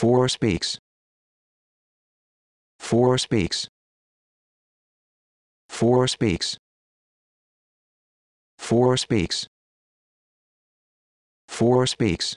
Four speaks. Four speaks. Four speaks. Four speaks. Four speaks.